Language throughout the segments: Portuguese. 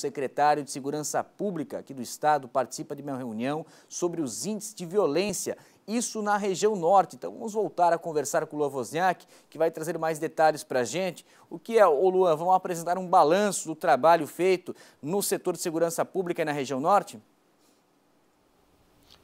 secretário de Segurança Pública aqui do Estado participa de uma reunião sobre os índices de violência, isso na região norte. Então vamos voltar a conversar com o Luan Wozniak, que vai trazer mais detalhes para a gente. O que é, ô Luan, vamos apresentar um balanço do trabalho feito no setor de segurança pública na região norte?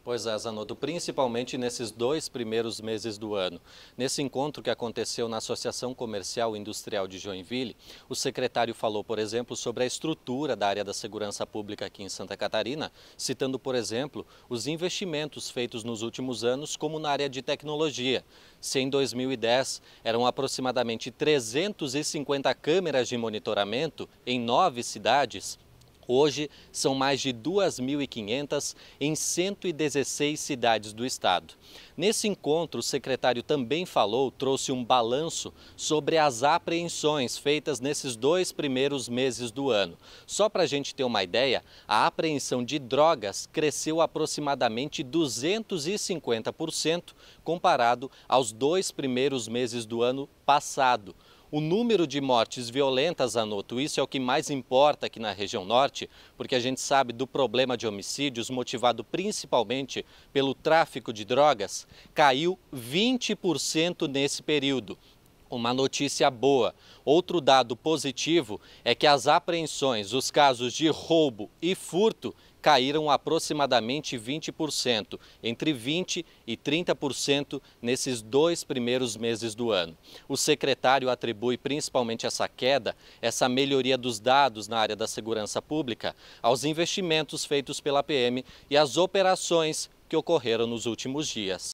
Pois é, Zanotto, principalmente nesses dois primeiros meses do ano. Nesse encontro que aconteceu na Associação Comercial e Industrial de Joinville, o secretário falou, por exemplo, sobre a estrutura da área da segurança pública aqui em Santa Catarina, citando, por exemplo, os investimentos feitos nos últimos anos, como na área de tecnologia. Se em 2010 eram aproximadamente 350 câmeras de monitoramento em nove cidades, Hoje, são mais de 2.500 em 116 cidades do estado. Nesse encontro, o secretário também falou, trouxe um balanço sobre as apreensões feitas nesses dois primeiros meses do ano. Só para a gente ter uma ideia, a apreensão de drogas cresceu aproximadamente 250% comparado aos dois primeiros meses do ano passado. O número de mortes violentas, anoto, isso é o que mais importa aqui na região norte, porque a gente sabe do problema de homicídios motivado principalmente pelo tráfico de drogas caiu 20% nesse período. Uma notícia boa. Outro dado positivo é que as apreensões, os casos de roubo e furto caíram aproximadamente 20%, entre 20% e 30% nesses dois primeiros meses do ano. O secretário atribui principalmente essa queda, essa melhoria dos dados na área da segurança pública, aos investimentos feitos pela PM e às operações que ocorreram nos últimos dias.